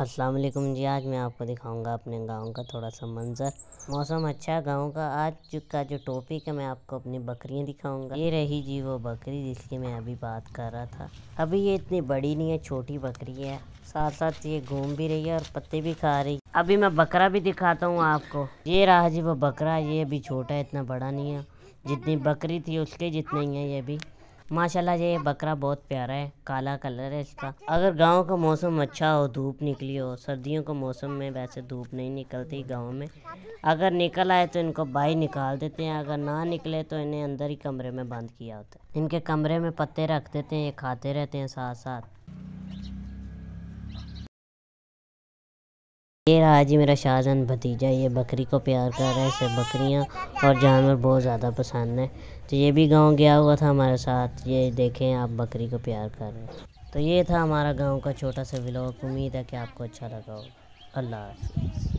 अस्सलाम वालेकुम जी आज मैं आपको दिखाऊंगा अपने गांव का थोड़ा सा मंज़र मौसम अच्छा है गाँव का आज का जो टॉपिक है मैं आपको अपनी बकरियां दिखाऊंगा ये रही जी वो बकरी जिसकी मैं अभी बात कर रहा था अभी ये इतनी बड़ी नहीं है छोटी बकरी है साथ साथ ये घूम भी रही है और पत्ते भी खा रही अभी मैं बकरा भी दिखाता हूँ आपको ये रहा जी वो बकरा ये अभी छोटा है इतना बड़ा नहीं है जितनी बकरी थी उसके जितने ही है ये भी माशाल्लाह ये बकरा बहुत प्यारा है काला कलर है इसका अगर गांव का मौसम अच्छा हो धूप निकली हो सर्दियों के मौसम में वैसे धूप नहीं निकलती गांव में अगर निकल आए तो इनको बाहर निकाल देते हैं अगर ना निकले तो इन्हें अंदर ही कमरे में बंद किया होता है इनके कमरे में पत्ते रख देते हैं ये खाते रहते हैं साथ साथ ये रहा जी मेरा शाहजहान भतीजा ये बकरी को प्यार कर रहा है इसे बकरियाँ और जानवर बहुत ज़्यादा पसंद है तो ये भी गांव गया हुआ था हमारे साथ ये देखें आप बकरी को प्यार कर रहे हैं तो ये था हमारा गांव का छोटा सा व्लॉग उम्मीद है कि आपको अच्छा लगा होगा अल्लाह हाफिज़